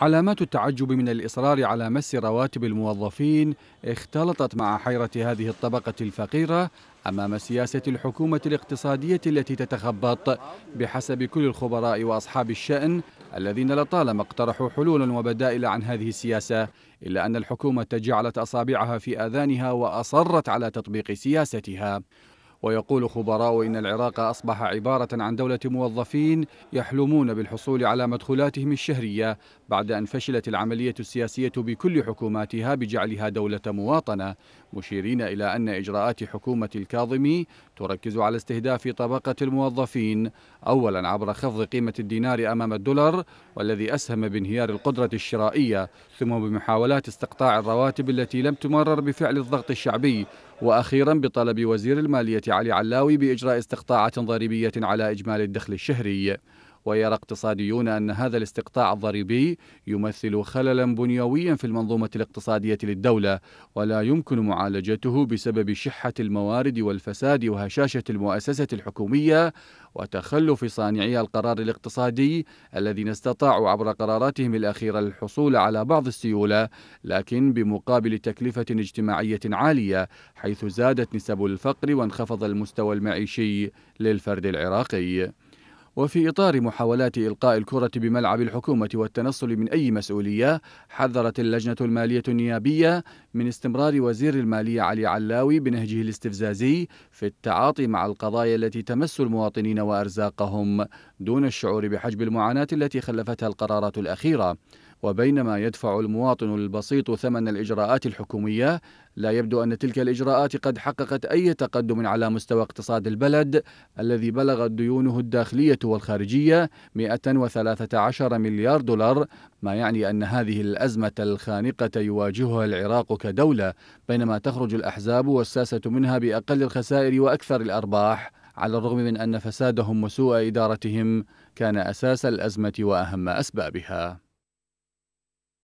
علامات التعجب من الإصرار على مس رواتب الموظفين اختلطت مع حيرة هذه الطبقة الفقيرة أمام سياسة الحكومة الاقتصادية التي تتخبط بحسب كل الخبراء وأصحاب الشأن الذين لطالما اقترحوا حلولا وبدائل عن هذه السياسة إلا أن الحكومة جعلت أصابعها في آذانها وأصرت على تطبيق سياستها ويقول خبراء إن العراق أصبح عبارة عن دولة موظفين يحلمون بالحصول على مدخولاتهم الشهرية بعد أن فشلت العملية السياسية بكل حكوماتها بجعلها دولة مواطنة مشيرين إلى أن إجراءات حكومة الكاظمي تركز على استهداف طبقة الموظفين أولا عبر خفض قيمة الدينار أمام الدولار والذي أسهم بانهيار القدرة الشرائية ثم بمحاولات استقطاع الرواتب التي لم تمرر بفعل الضغط الشعبي وأخيرا بطلب وزير المالية علي علاوي بإجراء استقطاعات ضريبية على إجمالي الدخل الشهري ويرى اقتصاديون أن هذا الاستقطاع الضريبي يمثل خللا بنيويا في المنظومة الاقتصادية للدولة ولا يمكن معالجته بسبب شحة الموارد والفساد وهشاشة المؤسسة الحكومية وتخلف صانعي القرار الاقتصادي الذين استطاعوا عبر قراراتهم الأخيرة الحصول على بعض السيولة لكن بمقابل تكلفة اجتماعية عالية حيث زادت نسب الفقر وانخفض المستوى المعيشي للفرد العراقي وفي إطار محاولات إلقاء الكرة بملعب الحكومة والتنصل من أي مسؤولية حذرت اللجنة المالية النيابية من استمرار وزير المالية علي علاوي بنهجه الاستفزازي في التعاطي مع القضايا التي تمس المواطنين وأرزاقهم دون الشعور بحجب المعاناة التي خلفتها القرارات الأخيرة وبينما يدفع المواطن البسيط ثمن الإجراءات الحكومية لا يبدو أن تلك الإجراءات قد حققت أي تقدم على مستوى اقتصاد البلد الذي بلغت ديونه الداخلية والخارجية 113 مليار دولار ما يعني أن هذه الأزمة الخانقة يواجهها العراق كدولة بينما تخرج الأحزاب والساسة منها بأقل الخسائر وأكثر الأرباح على الرغم من أن فسادهم وسوء إدارتهم كان أساس الأزمة وأهم أسبابها